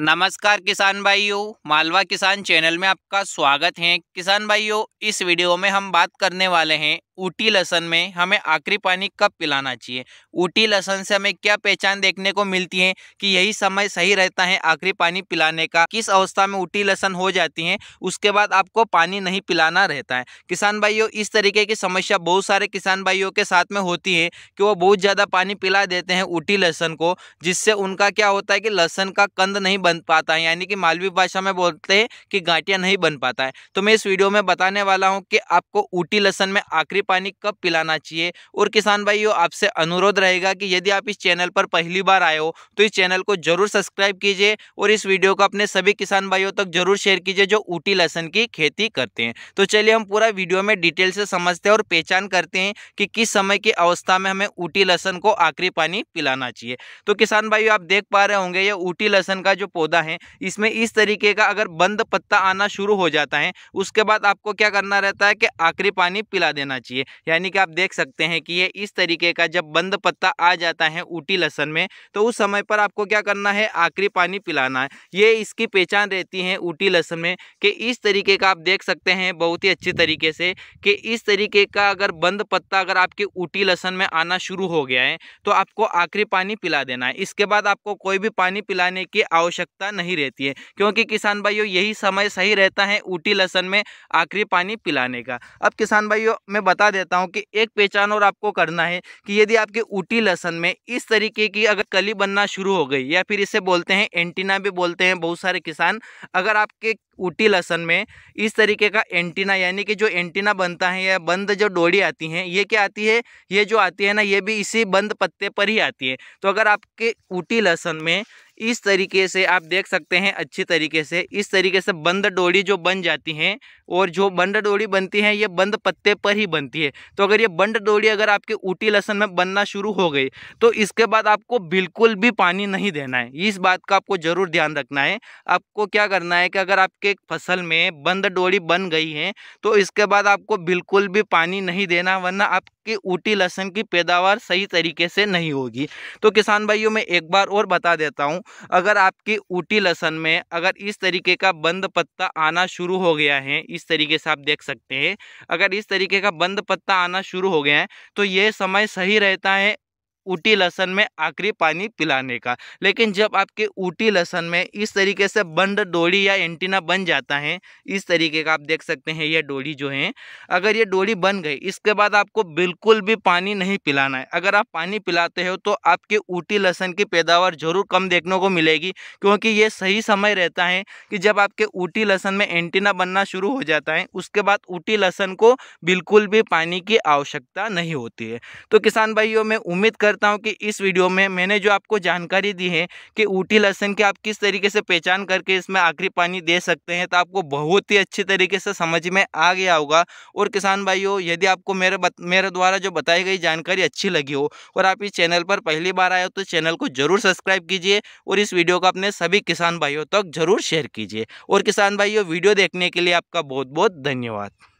नमस्कार किसान भाइयों मालवा किसान चैनल में आपका स्वागत है किसान भाइयों इस वीडियो में हम बात करने वाले हैं ऊटी लहसन में हमें आखिरी पानी कब पिलाना चाहिए ऊटी लहसन से हमें क्या पहचान देखने को मिलती है कि यही समय सही रहता है आखिरी पानी पिलाने का किस अवस्था में ऊटी लहसन हो जाती है उसके बाद आपको पानी नहीं पिलाना रहता है किसान भाइयों इस तरीके की समस्या बहुत सारे किसान भाइयों के साथ में होती है कि वो बहुत ज़्यादा पानी पिला देते हैं ऊटी लहसन को जिससे उनका क्या होता है कि लहसन का कंद नहीं बन पाता है यानी कि मालवी भाषा में बोलते हैं कि गाँटियाँ नहीं बन पाता है तो मैं इस वीडियो में बताने वाला हूँ कि आपको ऊटी लहसन में आखिरी पानी कब पिलाना चाहिए और किसान भाइयों आपसे अनुरोध रहेगा कि यदि आप इस चैनल पर पहली बार आए हो तो इस चैनल को जरूर सब्सक्राइब कीजिए और इस वीडियो को अपने सभी किसान भाइयों तक जरूर शेयर कीजिए जो ऊटी लहसन की खेती करते हैं तो चलिए हम पूरा वीडियो में डिटेल से समझते हैं और पहचान करते हैं कि किस समय की अवस्था में हमें ऊटी लहसन को आखिरी पानी पिलाना चाहिए तो किसान भाई आप देख पा रहे होंगे ये ऊटी लहसन का जो पौधा है इसमें इस तरीके का अगर बंद पत्ता आना शुरू हो जाता है उसके बाद आपको क्या करना रहता है कि आखिरी पानी पिला देना चाहिए चाहिए यानी कि आप देख सकते हैं कि ये इस तरीके का जब बंद पत्ता आ जाता है ऊटी लहसन में तो उस समय पर आपको क्या करना है आखिरी पानी पिलाना है ये इसकी पहचान रहती है ऊटी लहसन में कि इस तरीके का आप देख सकते हैं बहुत ही अच्छी तरीके से कि इस तरीके का अगर बंद पत्ता अगर आपके ऊटी लहसन में आना शुरू हो गया है तो आपको आखिरी पानी पिला देना है इसके बाद आपको कोई भी पानी पिलाने की आवश्यकता नहीं रहती है क्योंकि किसान भाइयों यही समय सही रहता है ऊटी लहसन में आखिरी पानी पिलाने का अब किसान भाइयों मैं बता बता देता हूँ कि एक पहचान और आपको करना है कि यदि आपके ऊटी लहसन में इस तरीके की अगर कली बनना शुरू हो गई या फिर इसे बोलते हैं एंटीना भी बोलते हैं बहुत सारे किसान अगर आपके ऊटी लहसन में इस तरीके का एंटीना यानी कि जो एंटीना बनता है या बंद जो डोड़ी आती हैं ये क्या आती है ये जो आती है ना ये भी इसी बंद पत्ते पर ही आती है तो अगर आपके ऊटी लहसन में इस तरीके से आप देख सकते हैं अच्छी तरीके से इस तरीके से बंद डोड़ी जो बन जाती हैं और जो बंद डोड़ी बनती हैं ये बंद पत्ते पर ही बनती है तो अगर ये बंद डोड़ी अगर आपके ऊटी लहसन में बनना शुरू हो गई तो इसके बाद आपको बिल्कुल भी पानी नहीं देना है इस बात का आपको ज़रूर ध्यान रखना है आपको क्या करना है कि अगर आपके आपके फसल में बंद डोरी बन गई है तो इसके बाद आपको बिल्कुल भी पानी नहीं देना वरना आपकी ऊटी लहसन की पैदावार सही तरीके से नहीं होगी तो किसान भाइयों मैं एक बार और बता देता हूँ अगर आपकी ऊटी लहसन में अगर इस तरीके का बंद पत्ता आना शुरू हो गया है इस तरीके से आप देख सकते हैं अगर इस तरीके का बंद पत्ता आना शुरू हो गया है तो ये समय सही रहता है ऊटी लहसन में आखिरी पानी पिलाने का लेकिन जब आपके ऊटी लहसन में इस तरीके से बंद डोरी या एंटीना बन जाता है इस तरीके का आप देख सकते हैं यह डोरी जो है अगर ये डोरी बन गई इसके बाद आपको बिल्कुल भी पानी नहीं पिलाना है अगर आप पानी पिलाते हो तो आपके ऊटी लहसन की पैदावार ज़रूर कम देखने को मिलेगी क्योंकि ये सही समय रहता है कि जब आपके ऊटी लहसन में एंटीना बनना शुरू हो जाता है उसके बाद ऊटी लहसन को बिल्कुल भी पानी की आवश्यकता नहीं होती है तो किसान भाइयों में उम्मीद कर करता हूँ कि इस वीडियो में मैंने जो आपको जानकारी दी है कि ऊटी लहसन की आप किस तरीके से पहचान करके इसमें आखिरी पानी दे सकते हैं तो आपको बहुत ही अच्छी तरीके से समझ में आ गया होगा और किसान भाइयों यदि आपको मेरे बत, मेरे द्वारा जो बताई गई जानकारी अच्छी लगी हो और आप इस चैनल पर पहली बार आए हो तो चैनल को जरूर सब्सक्राइब कीजिए और इस वीडियो को अपने सभी किसान भाइयों तक जरूर शेयर कीजिए और किसान भाइयों वीडियो देखने के लिए आपका बहुत बहुत धन्यवाद